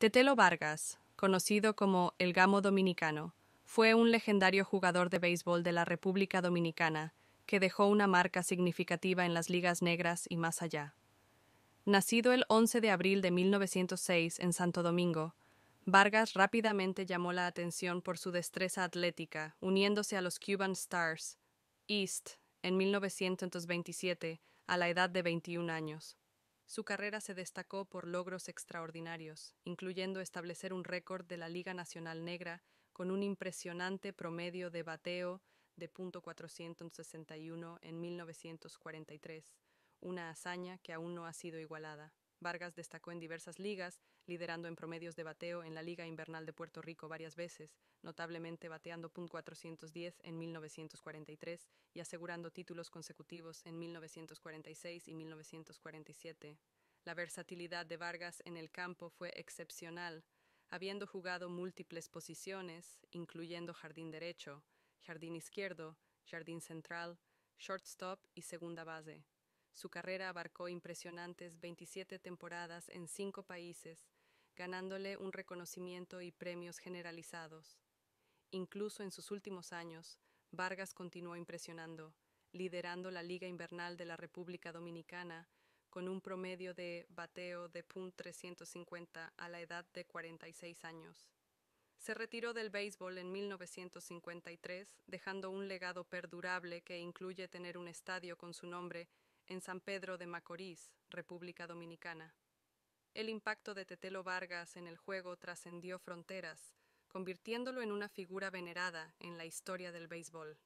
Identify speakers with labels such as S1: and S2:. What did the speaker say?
S1: Tetelo Vargas, conocido como El Gamo Dominicano, fue un legendario jugador de béisbol de la República Dominicana que dejó una marca significativa en las ligas negras y más allá. Nacido el 11 de abril de 1906 en Santo Domingo, Vargas rápidamente llamó la atención por su destreza atlética, uniéndose a los Cuban Stars East en 1927 a la edad de 21 años. Su carrera se destacó por logros extraordinarios, incluyendo establecer un récord de la Liga Nacional Negra con un impresionante promedio de bateo de .461 en 1943, una hazaña que aún no ha sido igualada. Vargas destacó en diversas ligas, liderando en promedios de bateo en la Liga Invernal de Puerto Rico varias veces, notablemente bateando .410 en 1943 y asegurando títulos consecutivos en 1946 y 1947. La versatilidad de Vargas en el campo fue excepcional, habiendo jugado múltiples posiciones, incluyendo jardín derecho, jardín izquierdo, jardín central, shortstop y segunda base. Su carrera abarcó impresionantes 27 temporadas en cinco países, ganándole un reconocimiento y premios generalizados. Incluso en sus últimos años, Vargas continuó impresionando, liderando la Liga Invernal de la República Dominicana con un promedio de bateo de .350 a la edad de 46 años. Se retiró del béisbol en 1953, dejando un legado perdurable que incluye tener un estadio con su nombre en San Pedro de Macorís, República Dominicana. El impacto de Tetelo Vargas en el juego trascendió fronteras, convirtiéndolo en una figura venerada en la historia del béisbol.